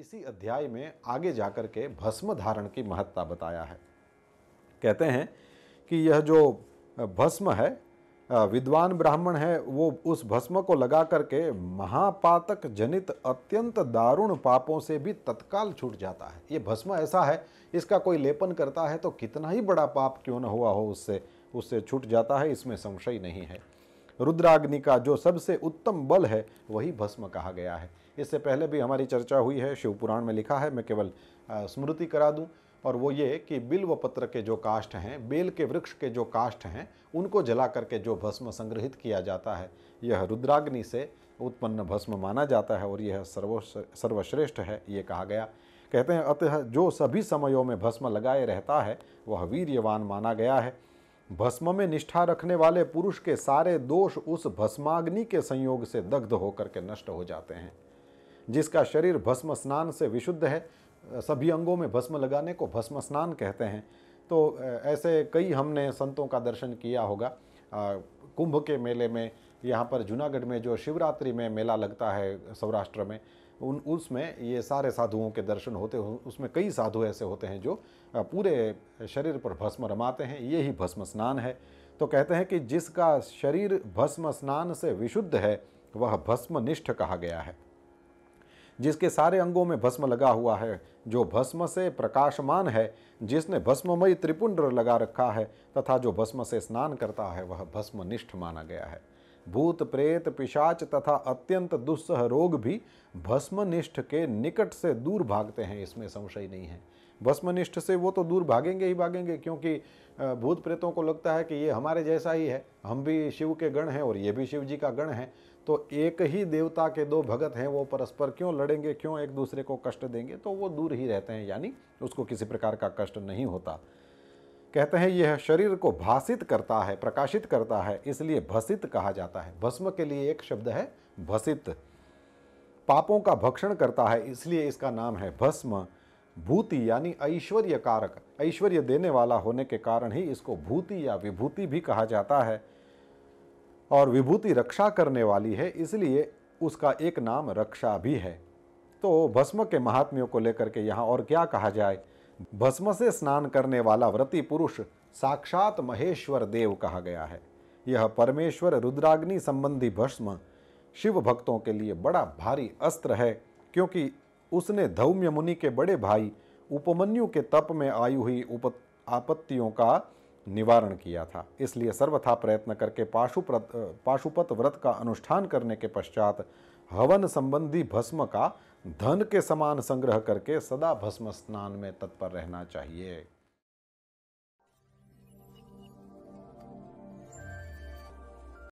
इसी अध्याय में आगे जाकर के भस्म धारण की महत्ता बताया है कहते हैं कि यह जो भस्म है विद्वान ब्राह्मण है वो उस भस्म को लगा करके महापातक जनित अत्यंत दारुण पापों से भी तत्काल छूट जाता है ये भस्म ऐसा है इसका कोई लेपन करता है तो कितना ही बड़ा पाप क्यों न हुआ हो उससे उससे छूट जाता है इसमें संशय नहीं है रुद्राग्नि का जो सबसे उत्तम बल है वही भस्म कहा गया है इससे पहले भी हमारी चर्चा हुई है शिवपुराण में लिखा है मैं केवल स्मृति करा दूं और वो ये कि बिल्व पत्र के जो काष्ठ हैं बेल के वृक्ष के जो काष्ठ हैं उनको जला करके जो भस्म संग्रहित किया जाता है यह रुद्राग्नि से उत्पन्न भस्म माना जाता है और यह सर्व सर्वश्रेष्ठ है ये कहा गया कहते हैं अतः जो सभी समयों में भस्म लगाए रहता है वह वीर्यवान माना गया है भस्म में निष्ठा रखने वाले पुरुष के सारे दोष उस भस्माग्नि के संयोग से दग्ध होकर के नष्ट हो जाते हैं जिसका शरीर भस्म स्नान से विशुद्ध है सभी अंगों में भस्म लगाने को भस्म स्नान कहते हैं तो ऐसे कई हमने संतों का दर्शन किया होगा कुंभ के मेले में यहाँ पर जूनागढ़ में जो शिवरात्रि में मेला लगता है सौराष्ट्र में उन उसमें ये सारे साधुओं के दर्शन होते हो उसमें कई साधु ऐसे होते हैं जो पूरे शरीर पर भस्म रमाते हैं ये ही भस्म स्नान है तो कहते हैं कि जिसका शरीर भस्म स्नान से विशुद्ध है वह भस्मनिष्ठ कहा गया है जिसके सारे अंगों में भस्म लगा हुआ है जो भस्म से प्रकाशमान है जिसने भस्ममयी त्रिपुंड लगा रखा है तथा जो भस्म से स्नान करता है वह भस्मनिष्ठ माना गया है भूत प्रेत पिशाच तथा अत्यंत दुस्सह रोग भी भस्मनिष्ठ के निकट से दूर भागते हैं इसमें संशय नहीं है भस्मनिष्ठ से वो तो दूर भागेंगे ही भागेंगे क्योंकि भूत प्रेतों को लगता है कि ये हमारे जैसा ही है हम भी शिव के गण हैं और ये भी शिव जी का गण है तो एक ही देवता के दो भगत हैं वो परस्पर क्यों लड़ेंगे क्यों एक दूसरे को कष्ट देंगे तो वो दूर ही रहते हैं यानी उसको किसी प्रकार का कष्ट नहीं होता कहते हैं यह शरीर को भाषित करता है प्रकाशित करता है इसलिए भसित कहा जाता है भस्म के लिए एक शब्द है भसित पापों का भक्षण करता है इसलिए इसका नाम है भस्म भूति यानी ऐश्वर्य कारक ऐश्वर्य देने वाला होने के कारण ही इसको भूति या विभूति भी कहा जाता है और विभूति रक्षा करने वाली है इसलिए उसका एक नाम रक्षा भी है तो भस्म के महात्म्यों को लेकर के यहाँ और क्या कहा जाए भस्म से स्नान करने वाला व्रति पुरुष साक्षात महेश्वर देव कहा गया है यह परमेश्वर रुद्राग्नि संबंधी भस्म शिव भक्तों के लिए बड़ा भारी अस्त्र है क्योंकि उसने धौम्य मुनि के बड़े भाई उपमन्यु के तप में आई हुई उप आपत्तियों का निवारण किया था इसलिए सर्वथा प्रयत्न करके पाशुप्रत पाशुपत व्रत का अनुष्ठान करने के पश्चात हवन संबंधी भस्म का धन के समान संग्रह करके सदा भस्म स्नान में तत्पर रहना चाहिए